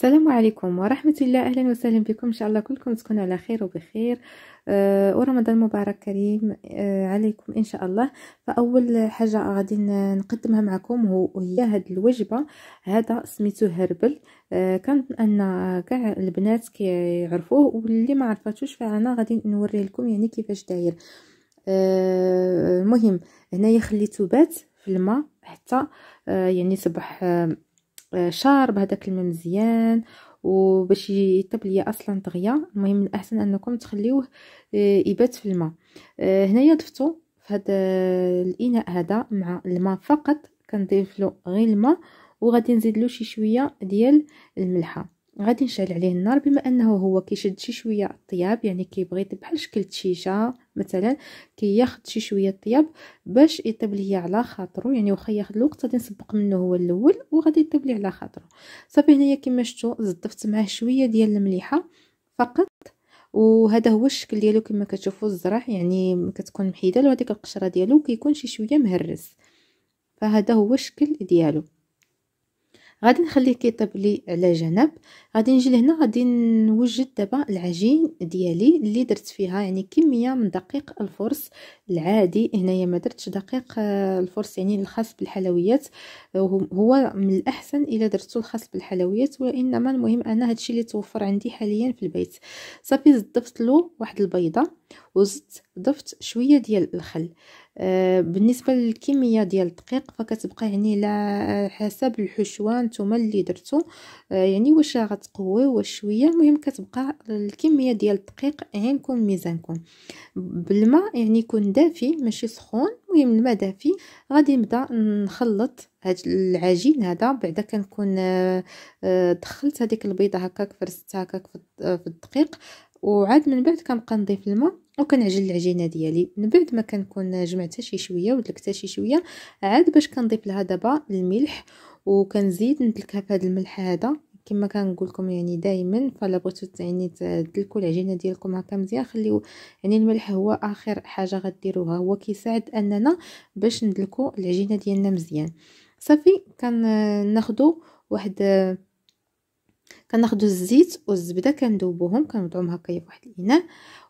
السلام عليكم ورحمة الله أهلا وسهلا بكم إن شاء الله كلكم تكون على خير وبخير أه ورمضان مبارك كريم أه عليكم إن شاء الله فأول حاجة غادي نقدمها معكم هو هاد الوجبة هذا سميتو هربل أه كنظن أن كاع البنات كيعرفوه واللي ما عرفتوش فأنا غادي نوري لكم يعني كيفاش داير آه، المهم هنايا خليتو بات في الماء حتى آه، يعني صبح آه، شارب هذاك الماء مزيان وباش يطيب ليا اصلا دغيا المهم من الاحسن انكم تخليوه آه، يبات في الماء آه، هنايا ضفتو في هذا آه، الاناء هذا مع الماء فقط كنضيف له غير الماء وغادي نزيد له شي شويه ديال الملحه غادي نشعل عليه النار بما انه هو كيشد شي شويه الطياب يعني كيبغي بحال شكل الشيشه مثلا كياخد شي شويه الطياب باش يطيب ليا على خاطرو يعني واخا ياخد الوقت غادي نسبق منه هو الاول وغادي يطيب لي على خاطرو صافي هنايا كما شفتوا زدفت معاه شويه ديال المليحه فقط وهذا هو الشكل ديالو كما كتشوفوا الزرع يعني كتكون محيده وهذيك القشره ديالو كيكون شي شويه مهرس فهذا هو الشكل ديالو غادي نخليه كيطيب لي على جنب غادي نجي لهنا غادي نوجد دابا العجين ديالي اللي درت فيها يعني كميه من دقيق الفرص العادي هنايا ما درتش دقيق آه، الفرص يعني الخاص بالحلويات هو من الاحسن الا درتو الخاص بالحلويات وانما المهم انا هادشي اللي توفر عندي حاليا في البيت صافي ضفت له واحد البيضه وزدت ضفت شويه ديال الخل آه، بالنسبه للكميه ديال الدقيق فكتبقى يعني على حسب الحشوه نتوما اللي درتو آه، يعني واش غتقوي واش شويه المهم كتبقى الكميه ديال الدقيق عينكم ميزانكم بالماء يعني يكون دافي ماشي سخون المهم الماء دافي غادي نبدا نخلط هاد العجين هذا بعدا كنكون آه، دخلت هذيك البيضه هكاك فرستها هكاك في الدقيق وعاد من بعد كنبقى نضيف الماء وكنعجن العجينه ديالي من بعد ما كنكون جمعتها شي شويه ودلكتها شي شويه عاد باش كنضيف لها دابا الملح وكنزيد ندلكها في هذا الملح هذا كما كنقول لكم يعني دائما فلا بغيتو يعني تدلكوا العجينه ديالكم هكا مزيان خليو يعني الملح هو اخر حاجه غديروها هو كيساعد اننا باش ندلكوا العجينه ديالنا مزيان صافي كناخذوا واحد كناخدو الزيت والزبده كندوبوهم كنوضعهم هكايا فواحد الاناء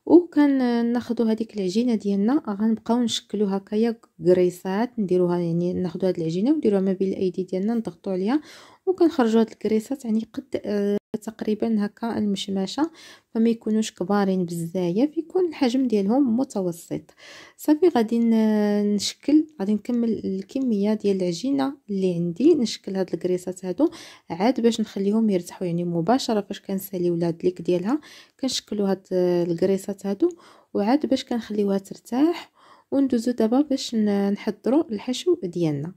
وكناخذوا هذيك العجينه ديالنا غنبقاو نشكلو هكايا كريسات نديروها يعني ناخدو هذه العجينه ونديروها ما بين الايدي ديالنا نضغطو عليها وكنخرجوا هذه الكريسات يعني قد آه، تقريبا هكا المشماشه فما يكونوش كبارين بزاف يكون الحجم ديالهم متوسط صافي غادي نشكل غادي نكمل الكميه ديال العجينه اللي عندي نشكل هاد الكريسات هادو عاد باش نخليهم يرتاحوا يعني مباشره فاش كنساليو ليك ديالها كنشكلو هاد الكريسات هادو وعاد باش كنخليوها ترتاح وندوزو دابا باش نحضروا الحشو ديالنا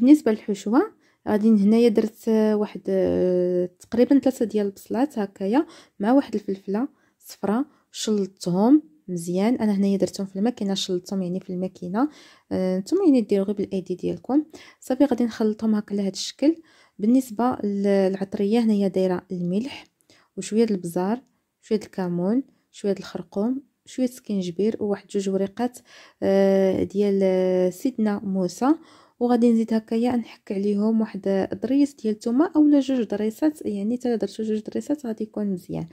بالنسبه للحشوه غادي هنايا درت آه، واحد آه، تقريبا ثلاثة ديال البصلات هكايا مع واحد الفلفله صفراء شلطتهم مزيان انا هنايا درتهم في الماكينه شلطتهم يعني في الماكينه آه، نتوما يعني ديروا غير بالايدي ديالكم صافي غادي نخلطهم هكا على هذا الشكل بالنسبه للعطريه هنايا دايره الملح وشويه البزار شويه الكمون شويه الخرقوم شويه سكنجبير وواحد جوج وريقات ديال سيدنا موسى وغادي نزيد هكايا نحك عليهم واحد ضريس ديال الثومه اولا جوج ضريسات يعني حتى درتو جوج ضريسات غادي يكون مزيان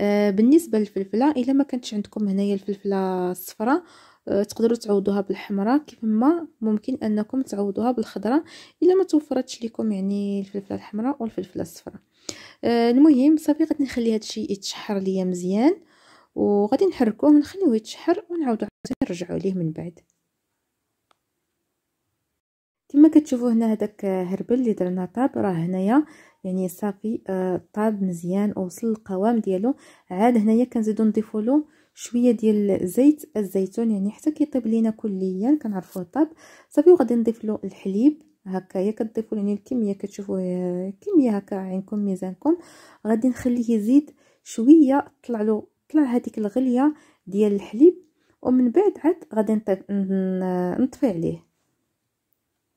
آه، بالنسبه للفلفله الا ما كانتش عندكم هنايا الفلفله الصفراء آه، تقدروا تعوضوها بالحمراء كيف ما ممكن انكم تعوضوها بالخضراء الا ما توفرتش لكم يعني الفلفله الحمراء والفلفله الصفراء آه، المهم صافي غادي نخلي هذا الشيء يتشحر ليا مزيان وغادي نحركوه ونخليوه يتشحر ونعاودو نرجعوا ليه من بعد كما كتشوفوا هنا هذاك هربل اللي درنا طاب راه هنايا يعني صافي آه، طاب مزيان وصل القوام ديالو عاد هنايا كنزيدو نضيفوا له شويه ديال زيت الزيتون يعني حتى كيطيب لينا كليا كنعرفوه طاب صافي وغادي نضيف له الحليب هكايا كتضيفوا يعني الكميه كتشوفوا آه، كميه هكا عينكم ميزانكم غادي نخليه يزيد شويه طلع له طلع هذيك الغليه ديال الحليب ومن بعد عاد غادي نطفي عليه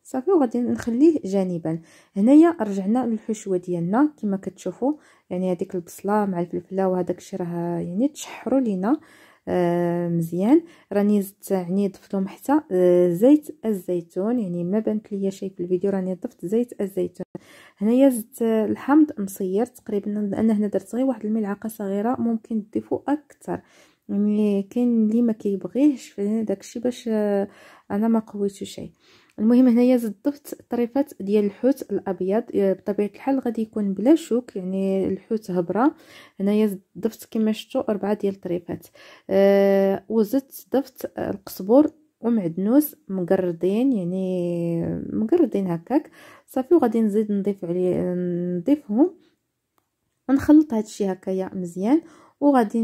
صافي وغادي نخليه جانبا هنايا رجعنا للحشوه ديالنا كما كتشوفوا يعني هذيك البصله مع الفلفله وهذاك الشيء راه يعني تشحروا لينا آه، مزيان راني زدت يعني ضفتهم حتى آه، زيت الزيتون يعني ما بانت ليا شي في الفيديو راني ضفت زيت الزيتون هنايا زدت الحمض مصير تقريبا انا هنا درت غير واحد الملعقه صغيره ممكن تضيفوا اكثر يعني كاين اللي ما كيبغيهش داكشي باش آه، انا ما قويتو شيء المهم هنايا زدت طريفات ديال الحوت الابيض آه، بطبيعه الحال غادي يكون بلا شوك يعني الحوت هبره هنايا ضفت كما شفتوا اربعه ديال الطريفات أه وزدت ضفت القزبور ومعدنوس مقردين يعني مقردين هكاك صافي وغادي نزيد نضيف عليه نضيفهم ونخلط هادشي هكايا مزيان وغادي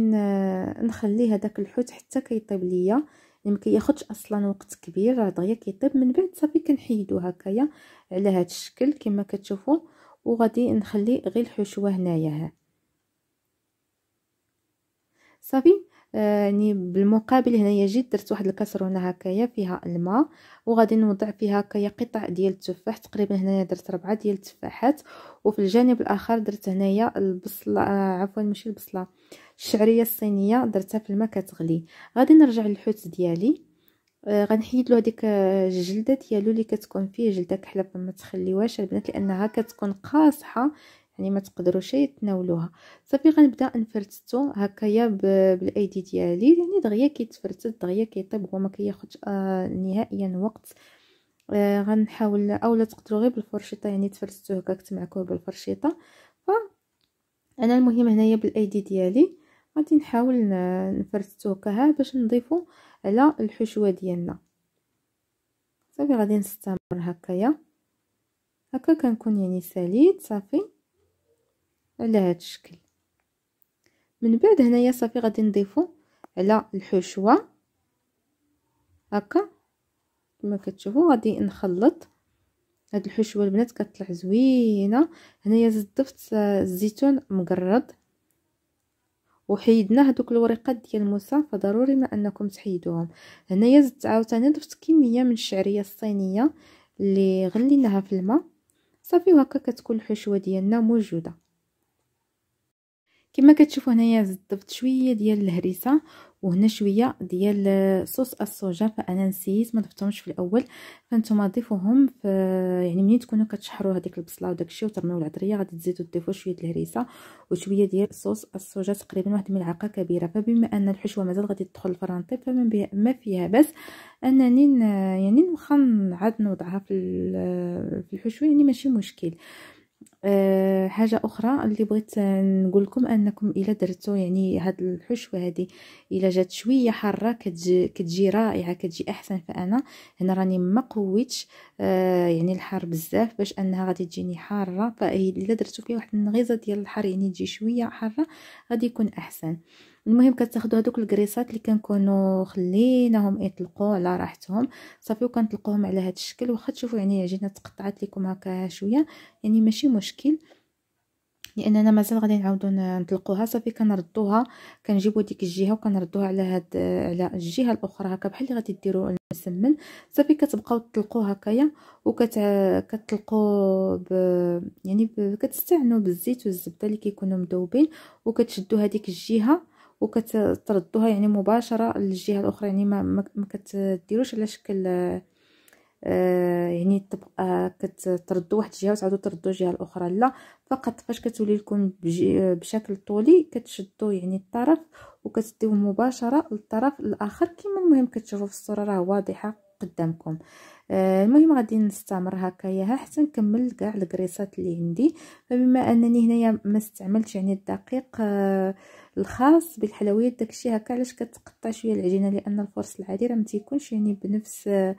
نخلي هذاك الحوت حتى كيطيب ليا يعني ما كياخذش اصلا وقت كبير راه دغيا كيطيب من بعد صافي كنحيدو هكايا على هذا الشكل كما كتشوفوا وغادي نخلي غير الحشوه هنايا ها صافي آه، يعني بالمقابل هنايا جيت درت واحد الكاسرونه هكايا فيها الماء وغادي نوضع فيها هكايا قطع ديال التفاح تقريبا هنايا درت ربعة ديال التفاحات وفي الجانب الاخر درت هنايا البصله آه، عفوا ماشي البصله الشعريه الصينيه درتها في الماء كتغلي غادي نرجع للحوت ديالي آه، غنحيد له هذيك آه، الجلده ديالو اللي كتكون فيه جلده كحله فما تخليوهاش البنات لانها كتكون قاصحه يعني ما تقدروش يتناولوها صافي غنبدا نفرتتو هكايا بالايدي ديالي يعني دغيا كيتفرتت دغيا كيطيب هو ما كياخذش آه نهائيا وقت آه غنحاول اولا تقدروا غير بالفرشيطه يعني تفرتتو هكاك تمعكوه بالفرشيطه ف انا المهم هنايا بالايدي ديالي غادي نحاول نفرتو هكاها باش نضيفو على الحشوه ديالنا صافي غادي نستمر هكايا هكا كنكون يعني ساليت صافي على هذا الشكل من بعد هنايا صافي غادي نضيفو على الحشوه هكا كما كتشوفوا غادي نخلط هاد الحشوه البنات كتطلع زوينه هنايا ضفت الزيتون مقرض وحيدنا هذوك الوريقات ديال موسى فضروري ما انكم تحيدوهم هنايا زدت عاوتاني ضفت كميه من الشعريه الصينيه اللي غليناها في الماء صافي وهكا كتكون الحشوه ديالنا موجوده كما كتشوفوا هنايا ضفت شويه ديال الهريسه وهنا شويه ديال صوص الصوجه فانا نسيت ما ضفتهمش في الاول فانتم ضيفوهم في يعني منين تكونوا كتشحروا هذيك البصله الشيء وترميو العطريه غادي تزيدوا تضيفوا شويه الهريسه وشويه ديال صوص الصوجه تقريبا واحد الملعقه كبيره فبما ان الحشوه مازال غادي تدخل الفرنطي فما ما فيها باس انني يعني واخا عاد نوضعها في في الحشوه يعني ماشي مشكل آه، حاجه اخرى اللي بغيت نقول لكم انكم الا درتو يعني هاد الحشوه هذه الا جات شويه حاره كتجي كتجي رائعه كتجي احسن فانا هنا راني ما قويتش آه، يعني الحار بزاف باش انها غادي تجيني حاره فالا درتو فيها واحد النغيزه ديال الحر يعني تجي شويه حاره غادي يكون احسن المهم كتاخذوا هذوك الكريسات اللي كنكونوا خليناهم يطلقوا على راحتهم صافي وكنطلقوهم على هذا الشكل واخا تشوفوا يعني عجينة تقطعات لكم هكا شويه يعني ماشي مشكل مشكل لاننا مازال غادي نعاودو نطلقوها صافي كنردوها كنجيبو ديك الجهه وكنردوها على هاد على الجهه الاخرى هكا بحال اللي غادي ديروا المسمن صافي كتبقاو تطلقوه هكايا وكتطلقوا ب يعني ب... كتستعنوا بالزيت والزبده اللي كيكونوا مذوبين وكتشدوا هذيك الجهه وكتردوها يعني مباشره للجهه الاخرى يعني ما, ما كتديروش على شكل آه يعني تبقى كتردوا واحد الجهه وتعاودوا تردوا الجهه الاخرى لا فقط فاش كتولي لكم بشكل طولي كتشدوا يعني الطرف وكتديو مباشره للطرف الاخر كما المهم كتشوفوا في الصوره راه واضحه قدامكم آه المهم غادي نستمر هكايا حتى نكمل كاع الكريسات اللي عندي فبما انني هنايا ما استعملتش يعني الدقيق آه الخاص بالحلويات داكشي هكا علاش كتقطع شويه العجينه لان الفرص العادي راه ما تيكونش يعني بنفس آه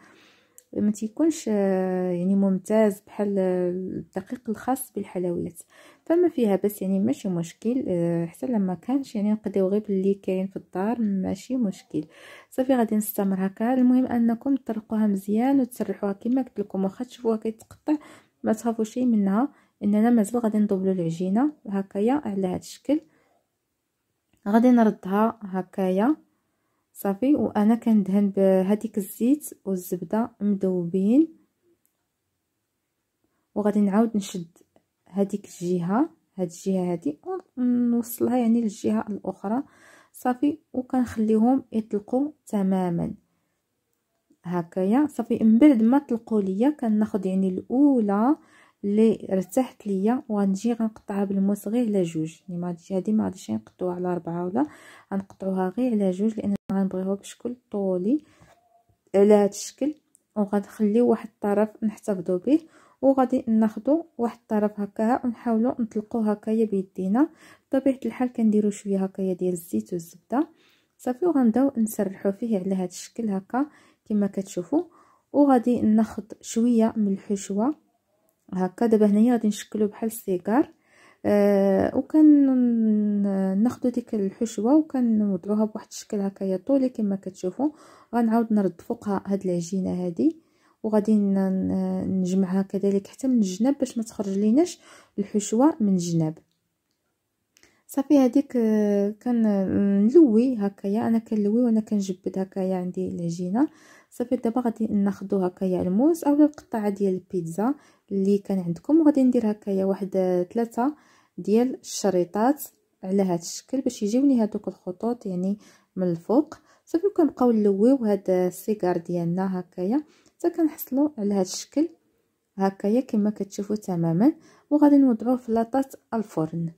ما تيكونش آه، يعني ممتاز بحال آه، الدقيق الخاص بالحلويات فما فيها بس يعني ماشي مشكل آه، حتى لما كانش يعني نقضيو غير باللي كاين في الدار ماشي مشكل صافي غادي نستمر هكا المهم انكم تطرقوها مزيان وتسرحوها كما قلت لكم واخا تشوفوها كيتقطع ما تخافوا شي منها اننا مازال غادي نضبلو العجينه هكايا على هذا الشكل غادي نردها هكايا صافي وانا كندهن بهذيك الزيت والزبده مذوبين وغادي نعاود نشد هذيك الجهه هاد الجهه هادي ونوصلها يعني للجهه الاخرى صافي وكنخليهم يطلقوا تماما هكايا صافي من بعد ما طلقوا ليا كناخذ يعني الاولى اللي رتحت ليا وغنجي غنقطعها بالموس غير على جوج يعني ما هادي ما غاديش نقطعوها على ربعه ولا غنقطعوها غير على جوج لان غنبغيوها بشكل طولي على هذا الشكل وغنخليو واحد الطرف نحتفظوا به وغادي ناخذوا واحد الطرف هكا ونحاولوا نطلقوه هكايا بيدينا بطبيعه الحال كنديروا شويه هكايا ديال الزيت والزبده صافي وغنبداو نسرحوا فيه على هذا الشكل هكا كما كتشوفوا وغادي ناخذ شويه من الحشوه هكا دابا هنايا غادي نشكلو بحال سيكار آه وكن ناخذ ديك الحشوه وكنوضعوها بواحد الشكل هكايا طولي كما كتشوفوا غنعاود نرد فوقها هاد العجينه هادي وغادي نجمعها كذلك حتى من الجناب باش ما تخرج ليناش الحشوه من الجناب صافي هذيك آه، كنلوي آه، هكايا انا كنلوي وانا كنجبد هكايا عندي العجينه صافي دابا غادي ناخذ هكايا الموز اولا القطعه ديال البيتزا اللي كان عندكم وغادي ندير هكايا واحد ثلاثه آه، ديال الشريطات على هذا الشكل باش يجيوني هذوك الخطوط يعني من الفوق صافي كنبقاو نلويو هاد السيجار ديالنا هكايا حتى كنحصلوا على هذا الشكل هكايا كما كتشوفوا تماما وغادي نوضعوه في لاطات الفرن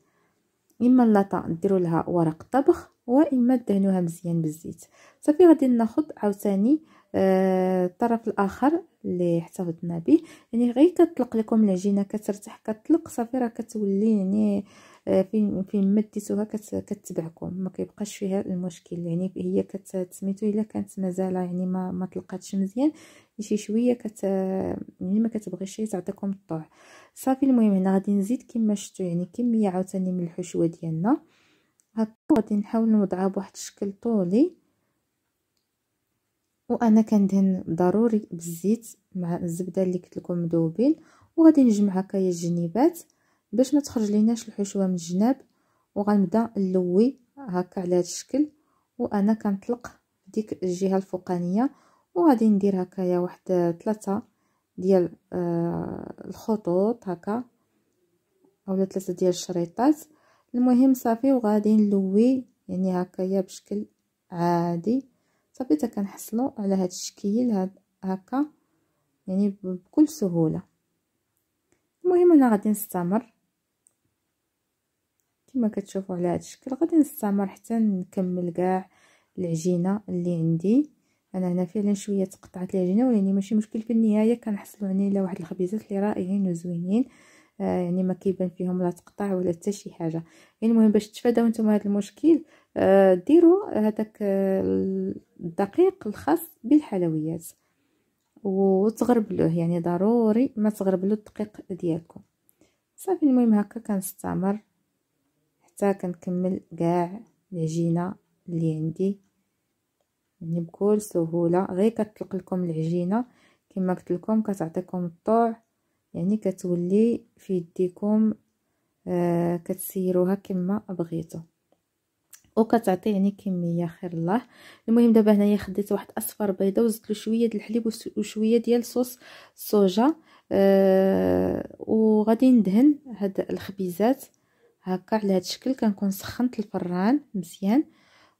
اما لاطا نديرو لها ورق طبخ واما دهنوها مزيان بالزيت صافي غادي ناخذ عاوتاني آه الطرف الاخر اللي احتفظنا به يعني غير كتطلق لكم العجينه كترتاح كتطلق صافي راه كتولي يعني آه، فين فين مديتوها ديتوها كتبعكم ما كيبقاش فيها المشكل يعني هي كتسميتو الا كانت مازال يعني ما ما طلقاتش مزيان شي شويه كت يعني ما كتبغيش تعطيكم الطوع صافي المهم هنا غادي نزيد كما شفتوا يعني كميه عاوتاني من الحشوه ديالنا هكا غادي نحاول نوضعها بواحد الشكل طولي وانا كندهن ضروري بالزيت مع الزبده اللي قلت لكم مذوبين وغادي نجمع هكايا الجنيبات باش ما تخرج ليناش الحشوه من الجناب وغنبدا نلوي هكا على هذا الشكل وانا كنطلق ديك الجهه الفوقانيه وغادي ندير هكايا واحد ثلاثه ديال آه الخطوط هكا اولا ثلاثه ديال الشريطات المهم صافي وغادي نلوي يعني هكايا بشكل عادي صافي حتى كنحصلوا على هذا الشكل هاد هكا يعني بكل سهوله المهم انا غادي نستمر كما كتشوفوا على هذا الشكل غادي نستمر حتى نكمل كاع العجينه اللي عندي انا هنا فعلا شويه تقطعت العجينه ولكن ماشي مشكل في النهايه كنحصلوا يعني على واحد الخبيزات اللي رائعين وزوينين آه يعني ما كيبان فيهم لا تقطع ولا حتى شي حاجه يعني المهم باش تفاداو نتوما هذا المشكل آه ديروا هذاك آه، الدقيق الخاص بالحلويات وتغربلوه يعني ضروري ما تغربلو الدقيق ديالكم صافي المهم هكا كنستمر حتى كنكمل كاع العجينه اللي عندي يعني بكل سهوله غير كتطلق لكم العجينه كما قلت لكم كتعطيكم الطوع يعني كتولي في يديكم آه كتسيروها كما بغيتو وكتعطي يعني كميه خير الله المهم دابا هنايا خديت واحد اصفر بيضه وزدت له شويه ديال الحليب وشويه ديال صوص الصوجه آه وغادي ندهن هاد الخبيزات هكا على هذا الشكل كنكون سخنت الفران مزيان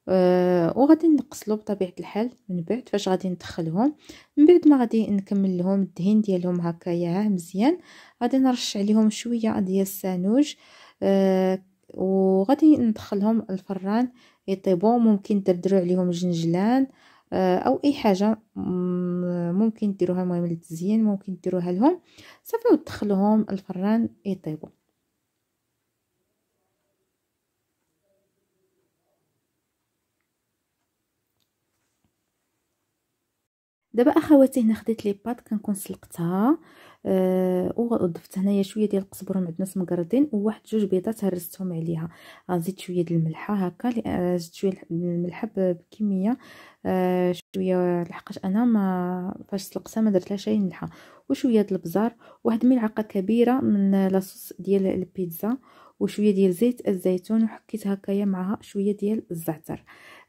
أه وغادي نقصلو بطبيعه الحال من بعد فاش غادي ندخلهم من بعد ما غادي نكمل لهم الدهن ديالهم هكايا مزيان غادي نرش عليهم شويه ديال السانوج أه وغادي ندخلهم الفران يطيبوا ممكن دردروا عليهم جنجلان آه، او اي حاجه ممكن ديروها المهم للتزيين ممكن ديروها لهم صافي ودخلوهم الفران يطيبوا دابا اخواتي هنا خديت لي بات كنكون سلقتها أه وضفت هنايا شويه ديال القزبر والمعدنوس مقردين وواحد جوج بيضات هرستهم عليها آه، زدت شويه ديال الملحه هكا آه، زدت شويه الملح بكميه أه شويه لحقاش انا ما فاش سلقتها ما درت لها شي ملحه وشويه ديال البزار واحد ملعقه كبيره من لاصوص ديال البيتزا وشويه ديال زيت الزيتون وحكيت هكايا معها شويه ديال الزعتر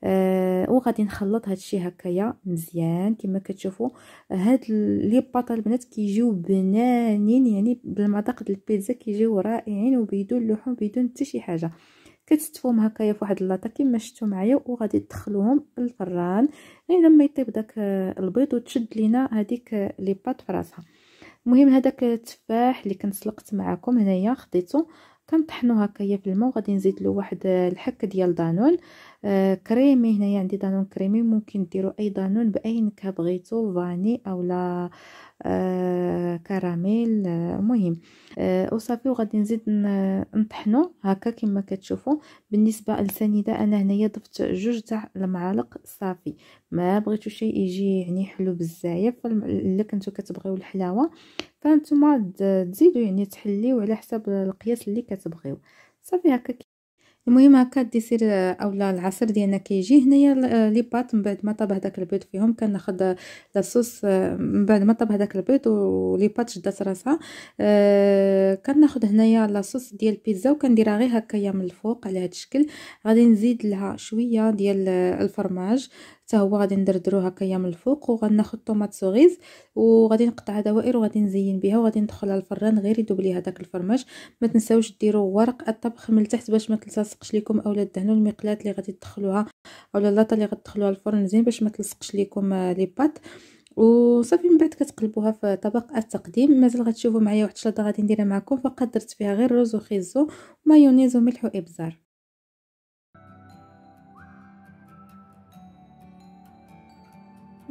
أه وغادي نخلط هادشي هكايا مزيان كما كتشوفوا هاد لي باطا البنات كيجيو بنانين يعني بالمذاق ديال البيتزا كيجيو رائعين وبدون لحوم بدون حتى شي حاجه كتستفوهم هكايا فواحد اللاطه كما شفتوا معايا وغادي تدخلوهم الفران غير لما يطيب داك البيض وتشد لينا هذيك لي باط فراسها المهم هذاك التفاح اللي كنت سلقت معكم هنايا خديته كنطحنو هكايا في الماء وغادي نزيد له واحد الحك ديال دانون آه، كريمي هنايا عندي دانون كريمي ممكن ديروا اي دانون باي نكهه بغيتو فاني اولا آه كراميل المهم آه، آه، وصافي وغادي نزيد نطحنو هكا كما كتشوفوا بالنسبه للسنيده انا هنايا ضفت جوج تاع المعالق صافي ما بغيتو شيء يجي يعني حلو بزاف الا كنتو كتبغيو الحلاوه فانتوما تزيدو يعني تحليو على حسب القياس اللي كتبغيو صافي هكا المهم هكا الديسير اولا آه، العصير ديالنا كيجي هنايا آه، لي بات من بعد ما طاب هذاك البيض فيهم كناخذ آه، لاصوص من بعد ما طاب هذاك البيض ولي بات شدات راسها أه كناخذ هنايا لاصوص ديال البيتزا وكنديرها غير هكايا من الفوق على هذا الشكل غادي نزيد لها شويه ديال الفرماج حتى هو غادي ندردرو هكايا من الفوق وغناخد طوماط صغيز وغادي نقطع دوائر وغادي نزين بها وغادي ندخلها الفران غير يدوب لي هذاك الفرماج ما تنساوش ديروا ورق الطبخ من التحت باش ما تلصقش لكم اولا دهنوا المقلاه اللي غادي تدخلوها اولا اللاطه اللي غتدخلوها الفرن مزيان باش ما تلصقش لكم آه، لي بات وصافي من بعد كتقلبوها في طبق التقديم مازال غتشوفوا معايا واحد الشلاضه غادي نديرها معكم فقط درت فيها غير رز وخيزو ومايونيز وملح وابزار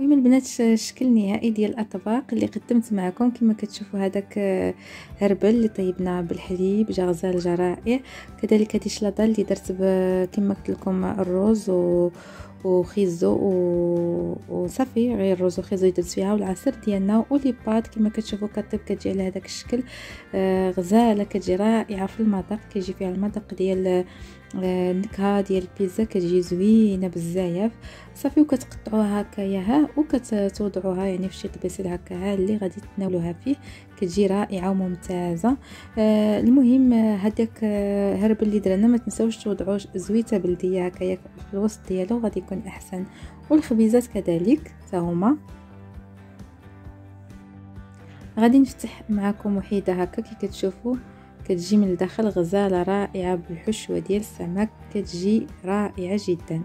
المهم البنات الشكل النهائي ديال الاطباق اللي قدمت معكم كما كتشوفوا هذاك آه، هربل اللي طيبناه بالحليب جغزال جرائع كذلك هذه شلاضه اللي درت كما قلت لكم الرز و وخيزو و... وصافي غير الرز وخيزو يدرس فيها والعصير ديالنا بات كما كتشوفوا كطيب كتجي على هذاك الشكل آه، غزاله كتجي رائعه في المذاق كيجي فيها المذاق ديال آه، النكهه ديال البيتزا كتجي زوينه بزاف صافي وكتقطعوها هكايا ها وكتوضعوها يعني في شي طبيسيل هكا ها اللي غادي تناولوها فيه كتجي رائعه وممتازه آه المهم هذاك آه، هرب اللي درنا ما تنساوش توضعوا زويته بلديه هكايا في الوسط ديالو غادي يكون احسن والخبيزات كذلك حتى هما غادي نفتح معكم وحيده هكا كي كتشوفوا كتجي من الداخل غزاله رائعه بالحشوه ديال السمك كتجي رائعه جدا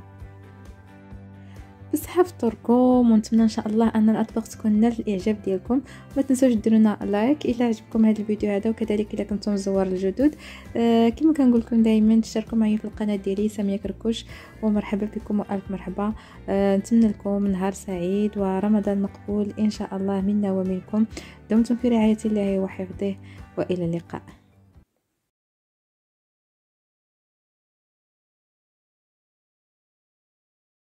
بزاف طرقكم ونتمنى ان شاء الله ان الاطباق تكون نالت الاعجاب ديالكم ما تنسوش ديرونا لايك الا عجبكم هذا الفيديو هذا وكذلك الا كنتم زوار الجدد آه كما كنقول لكم دائما تشتركوا معايا في القناه ديالي ساميه كركوش ومرحبا بكم والف مرحبا آه نتمنى لكم نهار سعيد ورمضان مقبول ان شاء الله منا ومنكم دمتم في رعايه الله وحفظه والى اللقاء